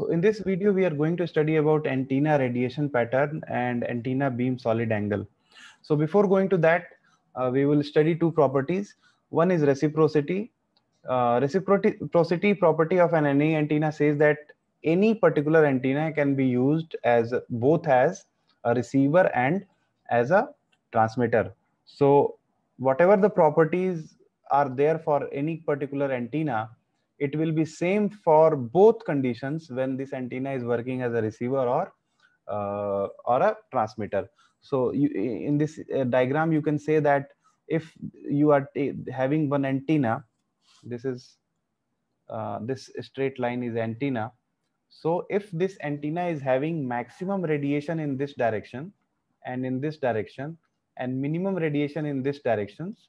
So in this video, we are going to study about antenna radiation pattern and antenna beam solid angle. So before going to that, uh, we will study two properties. One is reciprocity. Uh, reciprocity property of an any antenna says that any particular antenna can be used as both as a receiver and as a transmitter. So whatever the properties are there for any particular antenna, it will be same for both conditions when this antenna is working as a receiver or uh, or a transmitter so you, in this uh, diagram you can say that if you are having one antenna this is uh, this straight line is antenna so if this antenna is having maximum radiation in this direction and in this direction and minimum radiation in this directions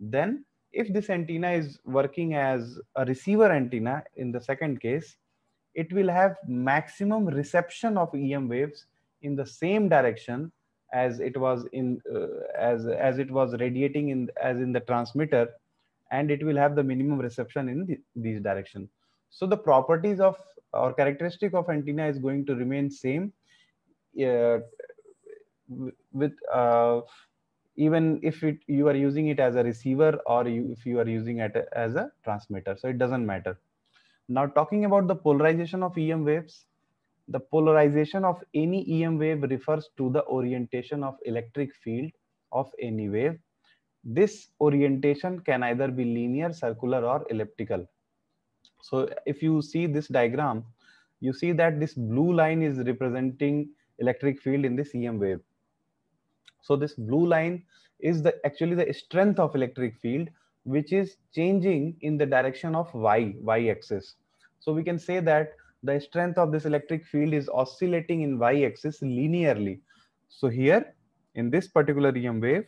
then if this antenna is working as a receiver antenna in the second case, it will have maximum reception of EM waves in the same direction as it was in uh, as as it was radiating in as in the transmitter and it will have the minimum reception in the, these direction so the properties of or characteristic of antenna is going to remain same uh, with uh, even if it, you are using it as a receiver or you, if you are using it as a transmitter. So it doesn't matter. Now talking about the polarization of EM waves, the polarization of any EM wave refers to the orientation of electric field of any wave. This orientation can either be linear, circular or elliptical. So if you see this diagram, you see that this blue line is representing electric field in this EM wave so this blue line is the actually the strength of electric field, which is changing in the direction of y, y-axis. So we can say that the strength of this electric field is oscillating in y-axis linearly. So here in this particular EM wave,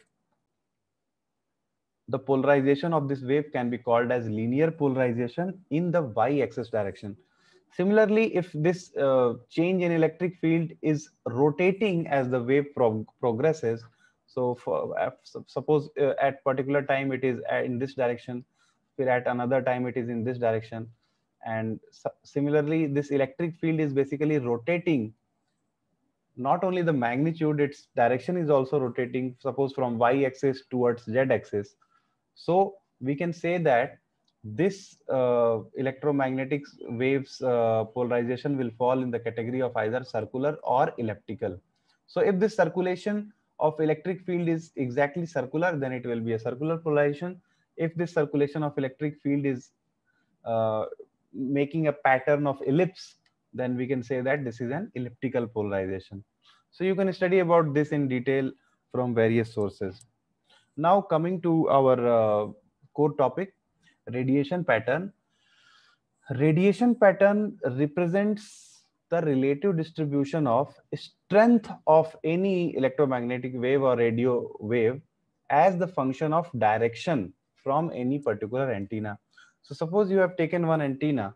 the polarization of this wave can be called as linear polarization in the y-axis direction. Similarly, if this uh, change in electric field is rotating as the wave progresses, so for, uh, suppose uh, at particular time it is uh, in this direction, at another time it is in this direction. And similarly, this electric field is basically rotating. Not only the magnitude, its direction is also rotating, suppose from y axis towards z axis. So we can say that this uh, electromagnetic waves uh, polarization will fall in the category of either circular or elliptical. So if this circulation of electric field is exactly circular, then it will be a circular polarization. If this circulation of electric field is uh, making a pattern of ellipse, then we can say that this is an elliptical polarization. So you can study about this in detail from various sources. Now coming to our uh, core topic, radiation pattern radiation pattern represents the relative distribution of strength of any electromagnetic wave or radio wave as the function of direction from any particular antenna so suppose you have taken one antenna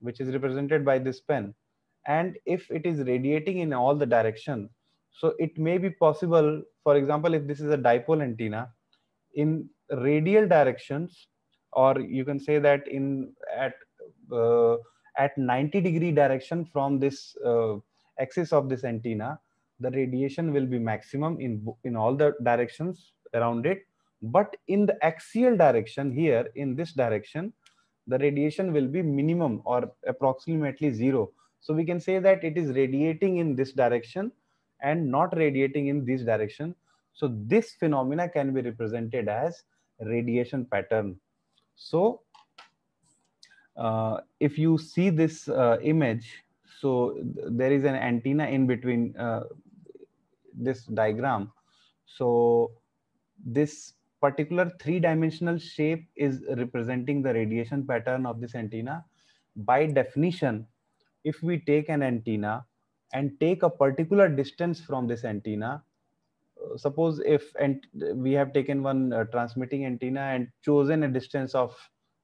which is represented by this pen and if it is radiating in all the direction so it may be possible for example if this is a dipole antenna in radial directions or you can say that in at uh, at 90 degree direction from this uh, axis of this antenna the radiation will be maximum in in all the directions around it but in the axial direction here in this direction the radiation will be minimum or approximately zero so we can say that it is radiating in this direction and not radiating in this direction so this phenomena can be represented as radiation pattern so uh, if you see this uh, image, so th there is an antenna in between uh, this diagram. So this particular three-dimensional shape is representing the radiation pattern of this antenna. By definition, if we take an antenna and take a particular distance from this antenna, suppose if and we have taken one uh, transmitting antenna and chosen a distance of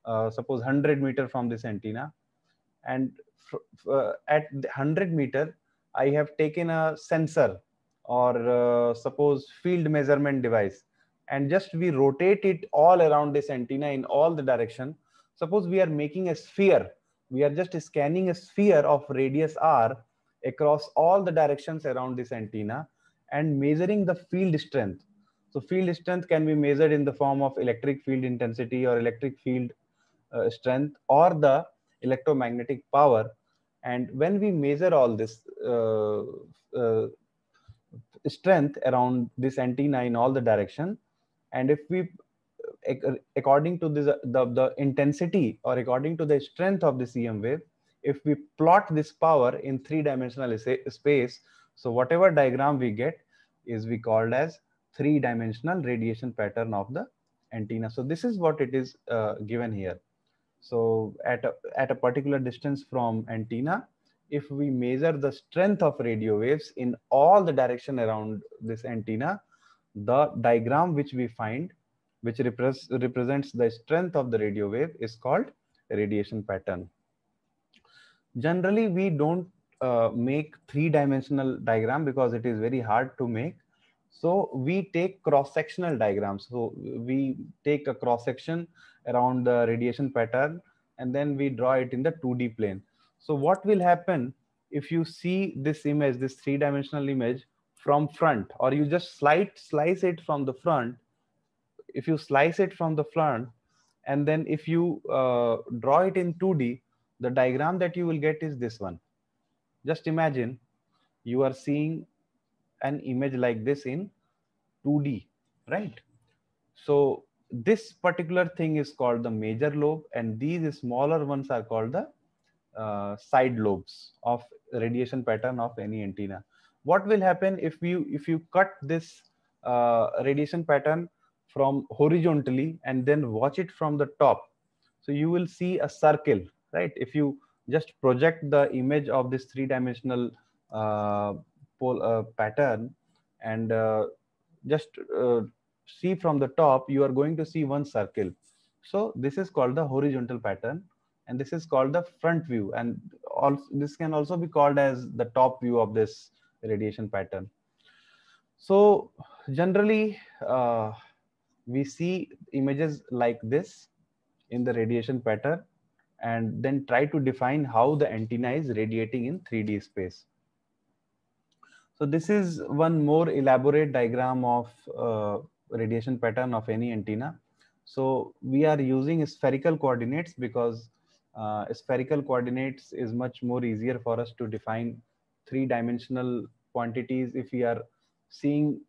uh, suppose 100 meter from this antenna and uh, at 100 meter i have taken a sensor or uh, suppose field measurement device and just we rotate it all around this antenna in all the direction suppose we are making a sphere we are just scanning a sphere of radius r across all the directions around this antenna and measuring the field strength. So field strength can be measured in the form of electric field intensity or electric field uh, strength or the electromagnetic power. And when we measure all this uh, uh, strength around this antenna in all the direction, and if we according to this uh, the, the intensity or according to the strength of the cm wave if we plot this power in three dimensional space so whatever diagram we get is we called as three-dimensional radiation pattern of the antenna. So this is what it is uh, given here. So at a, at a particular distance from antenna, if we measure the strength of radio waves in all the direction around this antenna, the diagram which we find, which repres represents the strength of the radio wave is called radiation pattern. Generally, we don't uh, make three-dimensional diagram because it is very hard to make. So we take cross-sectional diagrams. So we take a cross-section around the radiation pattern and then we draw it in the 2D plane. So what will happen if you see this image, this three-dimensional image from front, or you just slide, slice it from the front, if you slice it from the front, and then if you uh, draw it in 2D, the diagram that you will get is this one. Just imagine you are seeing an image like this in 2D, right? So this particular thing is called the major lobe and these smaller ones are called the uh, side lobes of radiation pattern of any antenna. What will happen if you if you cut this uh, radiation pattern from horizontally and then watch it from the top? So you will see a circle, right? If you just project the image of this three-dimensional uh, pole uh, pattern and uh, just uh, see from the top, you are going to see one circle. So this is called the horizontal pattern and this is called the front view. And also, this can also be called as the top view of this radiation pattern. So generally, uh, we see images like this in the radiation pattern and then try to define how the antenna is radiating in 3D space. So this is one more elaborate diagram of uh, radiation pattern of any antenna. So we are using spherical coordinates because uh, spherical coordinates is much more easier for us to define three dimensional quantities if we are seeing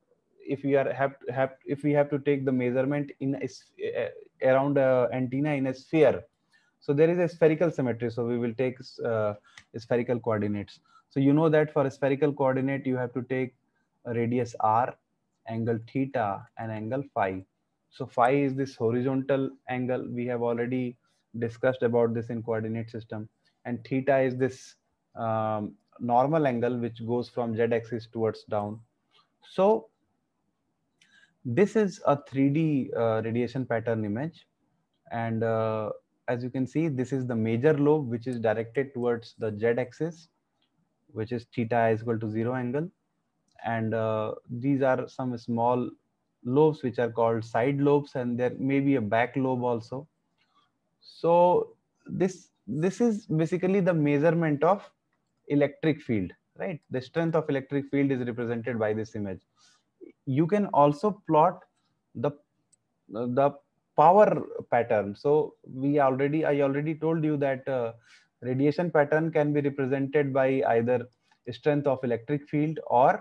if we are have, have if we have to take the measurement in a, uh, around a antenna in a sphere so there is a spherical symmetry. So we will take uh, spherical coordinates. So you know that for a spherical coordinate, you have to take radius r, angle theta, and angle phi. So phi is this horizontal angle. We have already discussed about this in coordinate system. And theta is this um, normal angle which goes from z axis towards down. So this is a 3D uh, radiation pattern image. And uh, as you can see, this is the major lobe, which is directed towards the Z axis, which is theta is equal to zero angle. And uh, these are some small lobes, which are called side lobes, and there may be a back lobe also. So this, this is basically the measurement of electric field, right? The strength of electric field is represented by this image. You can also plot the, the power pattern so we already i already told you that uh, radiation pattern can be represented by either strength of electric field or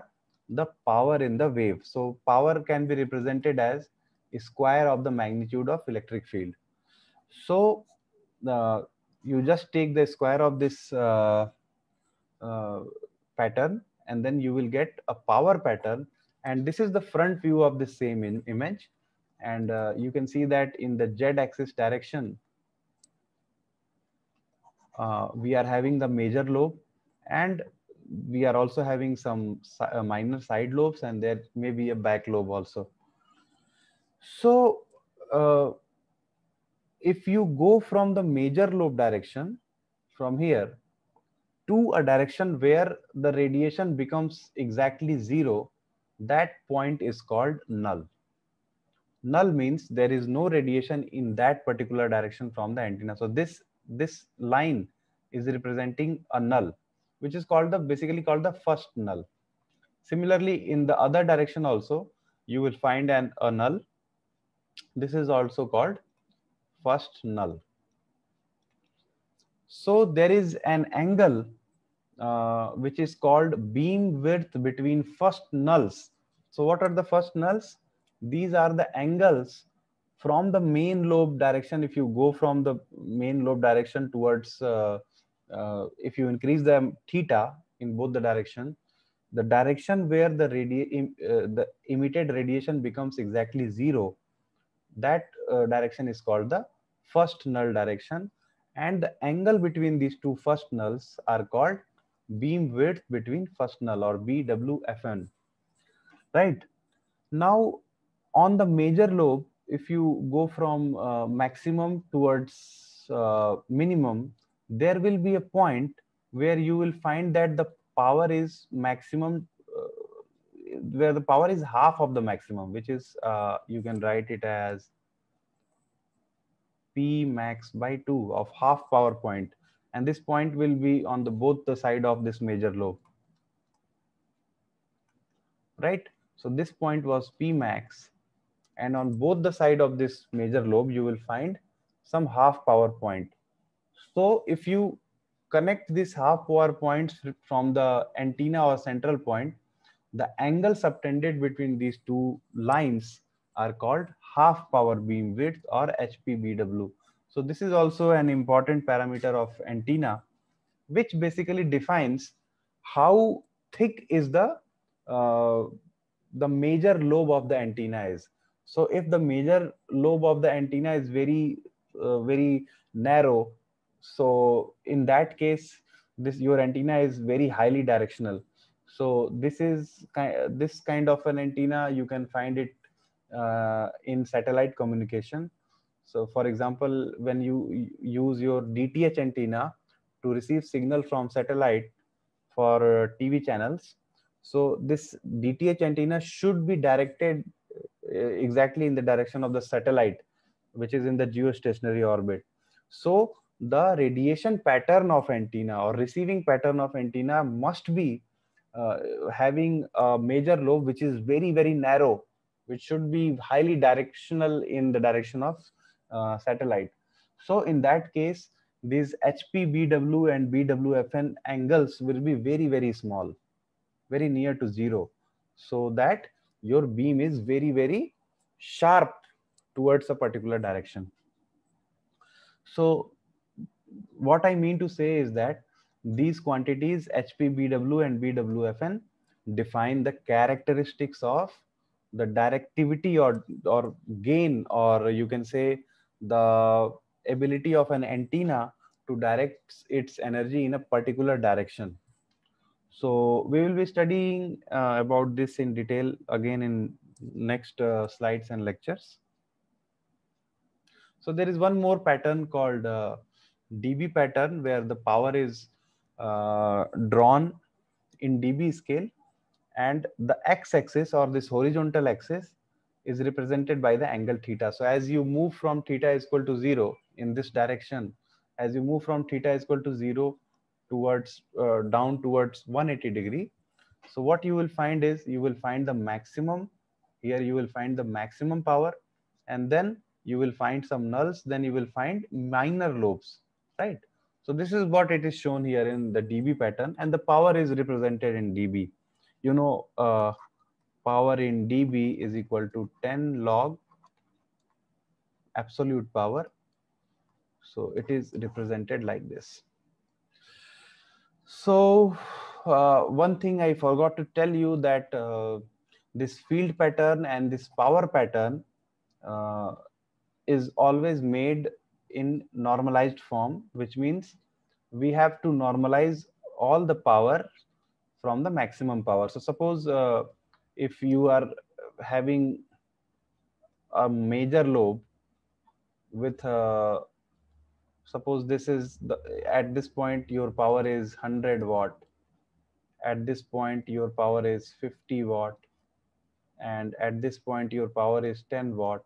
the power in the wave so power can be represented as square of the magnitude of electric field so uh, you just take the square of this uh, uh, pattern and then you will get a power pattern and this is the front view of the same image and uh, you can see that in the z axis direction uh, we are having the major lobe and we are also having some si uh, minor side lobes and there may be a back lobe also so uh, if you go from the major lobe direction from here to a direction where the radiation becomes exactly zero that point is called null null means there is no radiation in that particular direction from the antenna so this this line is representing a null which is called the basically called the first null similarly in the other direction also you will find an a null this is also called first null so there is an angle uh, which is called beam width between first nulls so what are the first nulls these are the angles from the main lobe direction if you go from the main lobe direction towards uh, uh, if you increase the theta in both the direction the direction where the radi- em uh, the emitted radiation becomes exactly zero that uh, direction is called the first null direction and the angle between these two first nulls are called beam width between first null or bwfn right now on the major lobe, if you go from uh, maximum towards uh, minimum, there will be a point where you will find that the power is maximum, uh, where the power is half of the maximum, which is uh, you can write it as P max by 2 of half power point. And this point will be on the both the side of this major lobe. Right? So this point was P max and on both the side of this major lobe you will find some half power point so if you connect this half power points from the antenna or central point the angle subtended between these two lines are called half power beam width or hpbw so this is also an important parameter of antenna which basically defines how thick is the uh, the major lobe of the antenna is so if the major lobe of the antenna is very, uh, very narrow, so in that case, this your antenna is very highly directional. So this is this kind of an antenna you can find it uh, in satellite communication. So for example, when you use your DTH antenna to receive signal from satellite for TV channels, so this DTH antenna should be directed uh, exactly in the direction of the satellite, which is in the geostationary orbit. So the radiation pattern of antenna or receiving pattern of antenna must be uh, having a major lobe which is very very narrow which should be highly directional in the direction of uh, satellite so in that case these hpbw and bwfn angles will be very very small very near to zero so that your beam is very, very sharp towards a particular direction. So what I mean to say is that these quantities HP, BW and BWFN define the characteristics of the directivity or, or gain or you can say the ability of an antenna to direct its energy in a particular direction. So we will be studying uh, about this in detail again in next uh, slides and lectures. So there is one more pattern called uh, dB pattern where the power is uh, drawn in dB scale and the x-axis or this horizontal axis is represented by the angle theta. So as you move from theta is equal to zero in this direction, as you move from theta is equal to zero towards uh, down towards 180 degree. So what you will find is you will find the maximum here you will find the maximum power and then you will find some nulls then you will find minor lobes right. So this is what it is shown here in the dB pattern and the power is represented in dB. You know uh, power in dB is equal to 10 log absolute power. So it is represented like this. So uh, one thing I forgot to tell you that uh, this field pattern and this power pattern uh, is always made in normalized form, which means we have to normalize all the power from the maximum power. So suppose uh, if you are having a major lobe with a uh, suppose this is the, at this point your power is 100 watt at this point your power is 50 watt and at this point your power is 10 watt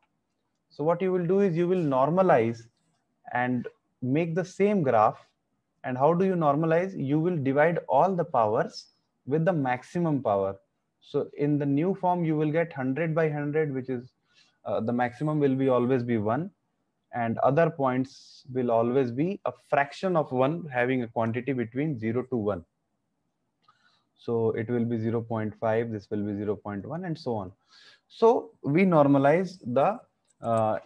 so what you will do is you will normalize and make the same graph and how do you normalize you will divide all the powers with the maximum power so in the new form you will get 100 by 100 which is uh, the maximum will be always be 1 and other points will always be a fraction of 1 having a quantity between 0 to 1. So it will be 0 0.5, this will be 0 0.1 and so on. So we normalize the uh,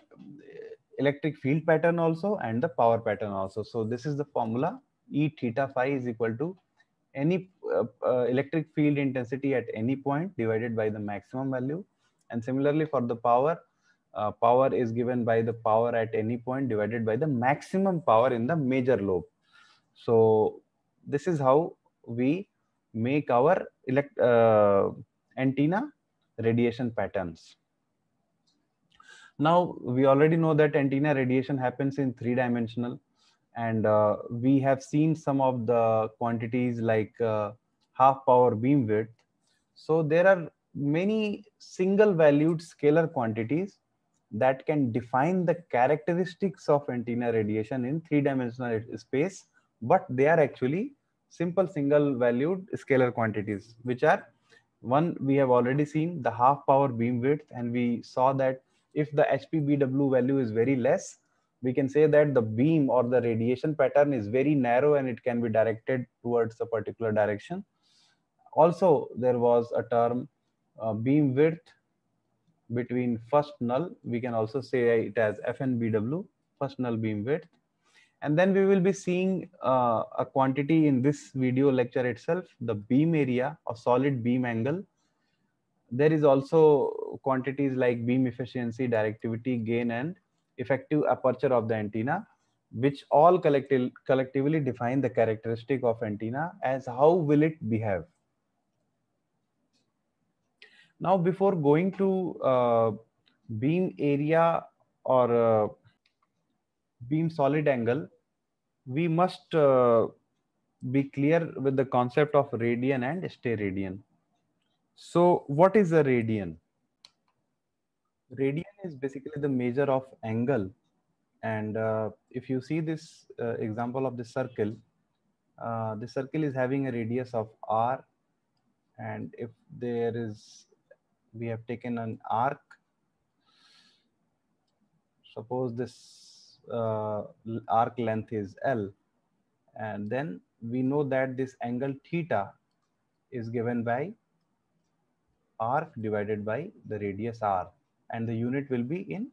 electric field pattern also and the power pattern also. So this is the formula E theta phi is equal to any uh, uh, electric field intensity at any point divided by the maximum value. And similarly for the power, uh, power is given by the power at any point divided by the maximum power in the major lobe. So this is how we make our elect, uh, antenna radiation patterns. Now we already know that antenna radiation happens in three dimensional and uh, we have seen some of the quantities like uh, half power beam width. So there are many single valued scalar quantities that can define the characteristics of antenna radiation in three-dimensional space, but they are actually simple single valued scalar quantities, which are one, we have already seen the half power beam width, and we saw that if the HPBW value is very less, we can say that the beam or the radiation pattern is very narrow and it can be directed towards a particular direction. Also, there was a term uh, beam width between first null, we can also say it as FNBW, first null beam width. And then we will be seeing uh, a quantity in this video lecture itself, the beam area or solid beam angle. There is also quantities like beam efficiency, directivity, gain, and effective aperture of the antenna, which all collecti collectively define the characteristic of antenna as how will it behave. Now, before going to uh, beam area or uh, beam solid angle, we must uh, be clear with the concept of radian and steradian. So what is a radian? Radian is basically the measure of angle. And uh, if you see this uh, example of the circle, uh, the circle is having a radius of r. And if there is we have taken an arc. Suppose this uh, arc length is L. And then we know that this angle theta is given by arc divided by the radius r. And the unit will be in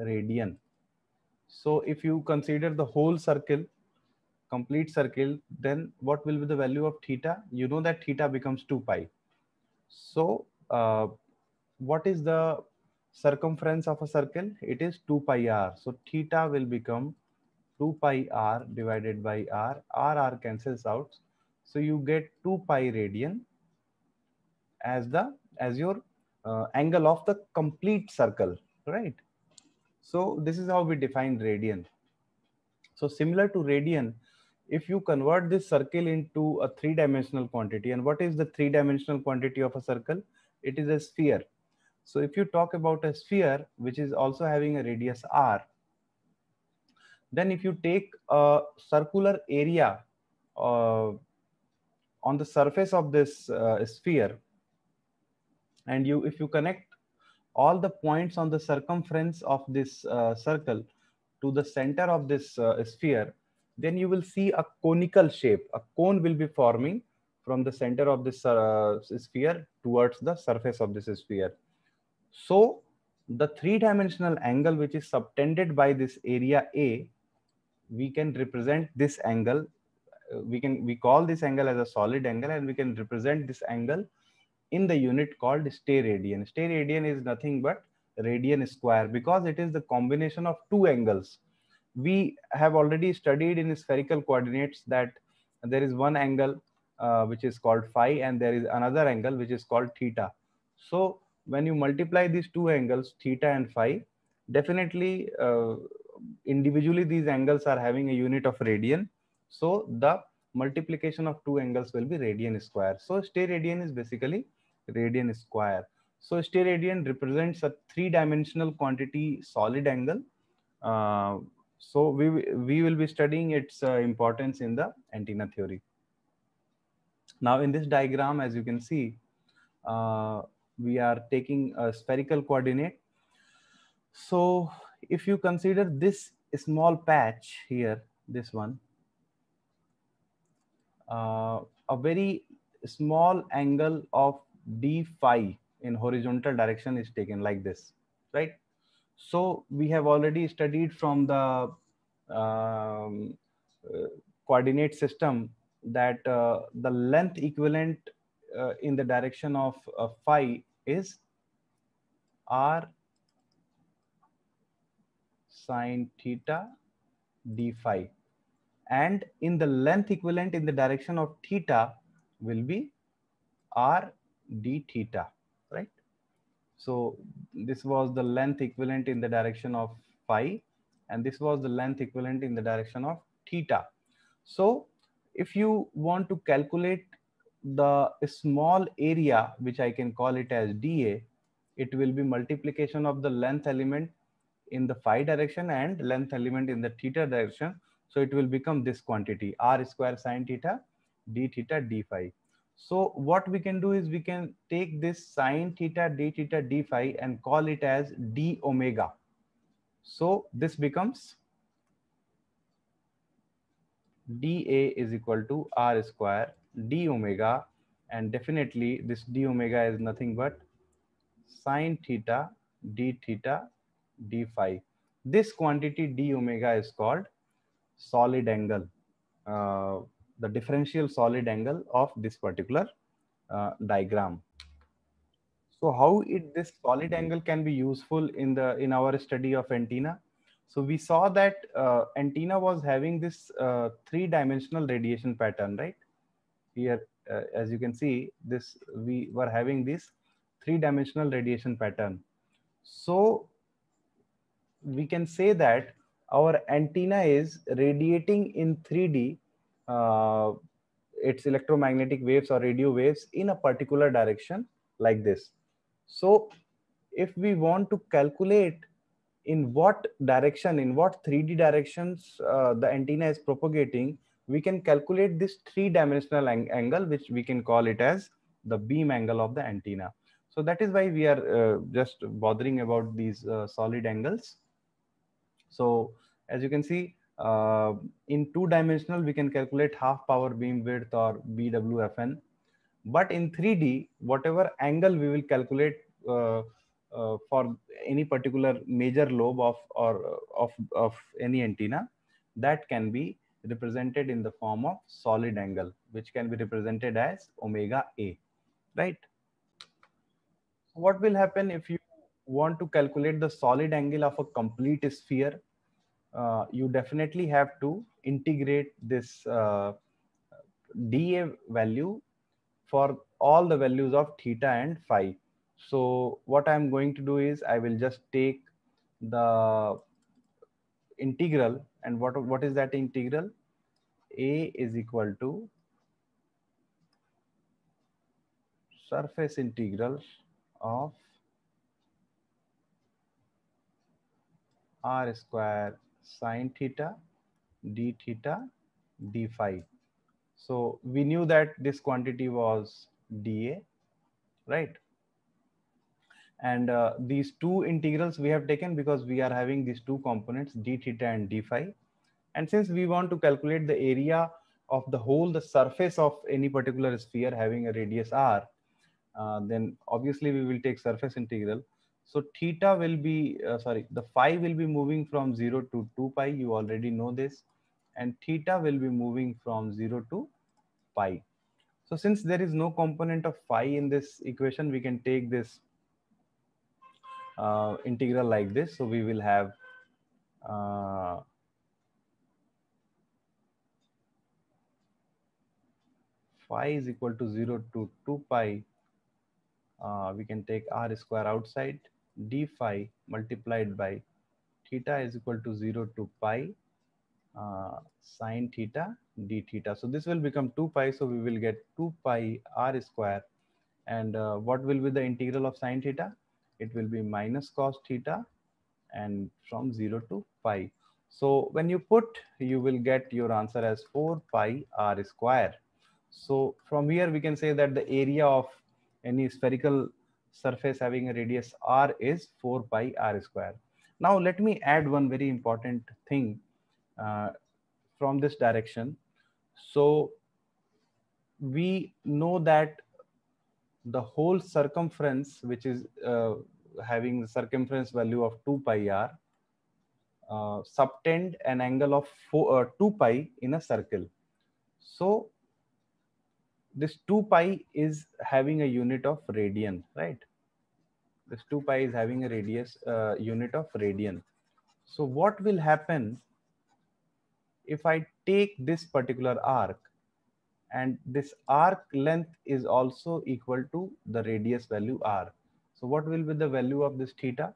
radian. So if you consider the whole circle, complete circle, then what will be the value of theta? You know that theta becomes 2 pi. So uh, what is the circumference of a circle? It is 2 pi r. So theta will become 2 pi r divided by r. r r cancels out. So you get 2 pi radian as the as your uh, angle of the complete circle, right? So this is how we define radian. So similar to radian, if you convert this circle into a three-dimensional quantity, and what is the three-dimensional quantity of a circle? it is a sphere. So if you talk about a sphere, which is also having a radius r, then if you take a circular area uh, on the surface of this uh, sphere, and you if you connect all the points on the circumference of this uh, circle to the center of this uh, sphere, then you will see a conical shape. A cone will be forming from the center of this uh, sphere towards the surface of this sphere. So the three-dimensional angle which is subtended by this area A, we can represent this angle. Uh, we can we call this angle as a solid angle, and we can represent this angle in the unit called stay radian. Stay radian is nothing but radian square because it is the combination of two angles. We have already studied in spherical coordinates that there is one angle uh, which is called phi and there is another angle which is called theta. So when you multiply these two angles theta and phi, definitely uh, individually these angles are having a unit of radian. So the multiplication of two angles will be radian square. So stay radian is basically radian square. So stay radian represents a three dimensional quantity solid angle. Uh, so we, we will be studying its uh, importance in the antenna theory. Now in this diagram, as you can see, uh, we are taking a spherical coordinate. So if you consider this small patch here, this one, uh, a very small angle of d phi in horizontal direction is taken like this, right? So we have already studied from the um, uh, coordinate system that uh, the length equivalent uh, in the direction of uh, phi is r sine theta d phi. And in the length equivalent in the direction of theta will be r d theta, right? So this was the length equivalent in the direction of phi, and this was the length equivalent in the direction of theta. So if you want to calculate the small area, which I can call it as dA, it will be multiplication of the length element in the phi direction and length element in the theta direction. So it will become this quantity r square sine theta d theta d phi. So what we can do is we can take this sine theta d theta d phi and call it as d omega. So this becomes dA is equal to R square d omega. And definitely this d omega is nothing but sine theta d theta d phi. This quantity d omega is called solid angle, uh, the differential solid angle of this particular uh, diagram. So how it, this solid angle can be useful in the in our study of antenna? So we saw that uh, antenna was having this uh, three-dimensional radiation pattern, right? Here, uh, as you can see, this we were having this three-dimensional radiation pattern. So we can say that our antenna is radiating in 3D uh, its electromagnetic waves or radio waves in a particular direction like this. So if we want to calculate in what direction, in what 3D directions uh, the antenna is propagating, we can calculate this three-dimensional ang angle, which we can call it as the beam angle of the antenna. So that is why we are uh, just bothering about these uh, solid angles. So as you can see, uh, in two-dimensional, we can calculate half power beam width or BWFN. But in 3D, whatever angle we will calculate uh, uh, for any particular major lobe of or uh, of, of any antenna that can be represented in the form of solid angle which can be represented as omega a right what will happen if you want to calculate the solid angle of a complete sphere uh, you definitely have to integrate this uh, dA value for all the values of theta and phi. So what I'm going to do is I will just take the integral and what, what is that integral? A is equal to surface integral of r square sine theta d theta d phi. So we knew that this quantity was dA, right? And uh, these two integrals we have taken because we are having these two components, d theta and d phi. And since we want to calculate the area of the whole, the surface of any particular sphere having a radius r, uh, then obviously we will take surface integral. So theta will be, uh, sorry, the phi will be moving from 0 to 2 pi. You already know this. And theta will be moving from 0 to pi. So since there is no component of phi in this equation, we can take this uh, integral like this. So we will have uh, phi is equal to 0 to 2 pi. Uh, we can take r square outside d phi multiplied by theta is equal to 0 to pi uh, sine theta d theta. So this will become 2 pi. So we will get 2 pi r square. And uh, what will be the integral of sine theta? it will be minus cos theta and from 0 to pi. So when you put, you will get your answer as 4 pi r square. So from here, we can say that the area of any spherical surface having a radius r is 4 pi r square. Now let me add one very important thing uh, from this direction. So we know that the whole circumference, which is uh, having the circumference value of 2 pi r, uh, subtend an angle of four, uh, 2 pi in a circle. So this 2 pi is having a unit of radian, right? This 2 pi is having a radius uh, unit of radian. So what will happen if I take this particular arc and this arc length is also equal to the radius value r. So what will be the value of this theta?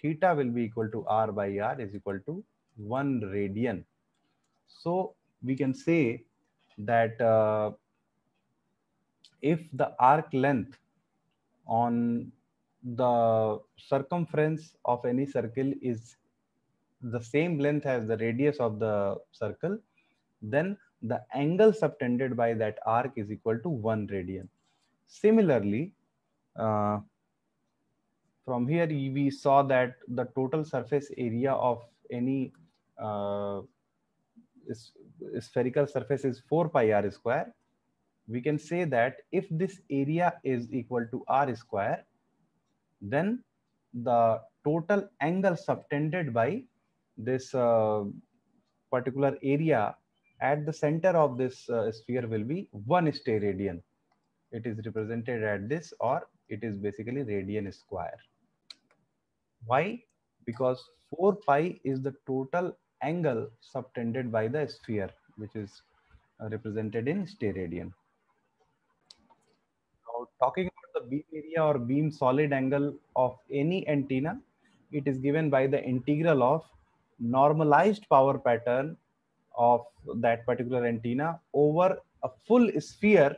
Theta will be equal to r by r is equal to 1 radian. So we can say that uh, if the arc length on the circumference of any circle is the same length as the radius of the circle, then the angle subtended by that arc is equal to 1 radian. Similarly, uh, from here we saw that the total surface area of any uh, spherical surface is 4 pi r square. We can say that if this area is equal to r square, then the total angle subtended by this uh, particular area at the center of this uh, sphere will be one stay radian. It is represented at this or it is basically radian square. Why? Because 4 pi is the total angle subtended by the sphere, which is uh, represented in stay radian. Now, talking about the beam area or beam solid angle of any antenna, it is given by the integral of normalized power pattern of that particular antenna over a full sphere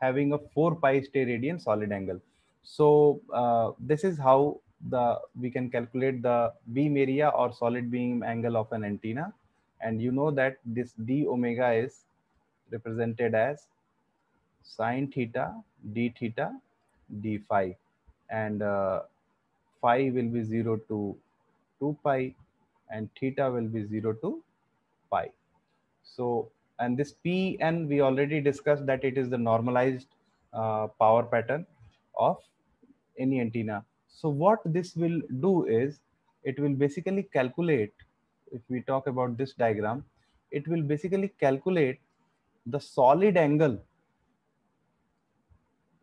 having a 4 pi stay radian solid angle. So uh, this is how the we can calculate the beam area or solid beam angle of an antenna. And you know that this d omega is represented as sine theta d theta d phi. And uh, phi will be 0 to 2 pi and theta will be 0 to pi. So, and this Pn, we already discussed that it is the normalized uh, power pattern of any antenna. So what this will do is it will basically calculate, if we talk about this diagram, it will basically calculate the solid angle.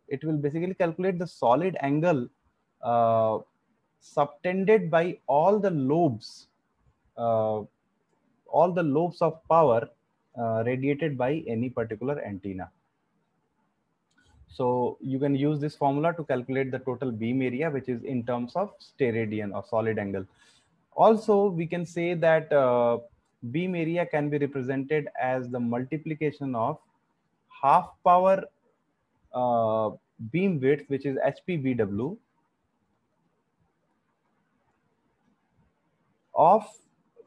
It will basically calculate the solid angle uh, subtended by all the lobes uh, all the lobes of power uh, radiated by any particular antenna. So you can use this formula to calculate the total beam area, which is in terms of steradian or solid angle. Also, we can say that uh, beam area can be represented as the multiplication of half power uh, beam width, which is HPBW, of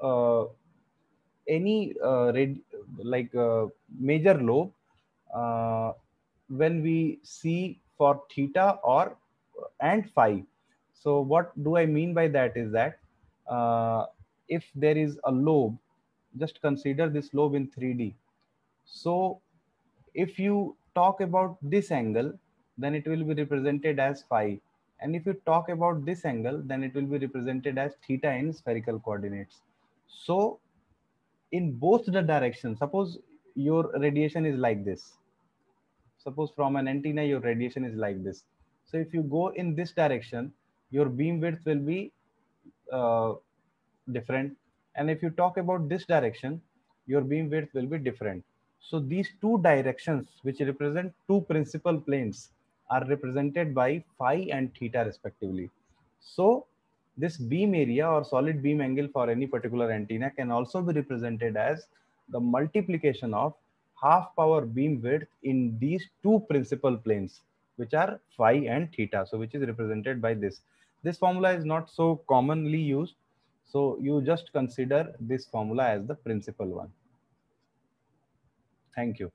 uh, any uh, red, like uh, major lobe uh, when we see for theta or and phi. So what do I mean by that is that uh, if there is a lobe, just consider this lobe in 3D. So if you talk about this angle, then it will be represented as phi. And if you talk about this angle, then it will be represented as theta in spherical coordinates. So in both the directions suppose your radiation is like this suppose from an antenna your radiation is like this so if you go in this direction your beam width will be uh, different and if you talk about this direction your beam width will be different so these two directions which represent two principal planes are represented by phi and theta respectively so this beam area or solid beam angle for any particular antenna can also be represented as the multiplication of half power beam width in these two principal planes, which are phi and theta. So which is represented by this. This formula is not so commonly used. So you just consider this formula as the principal one. Thank you.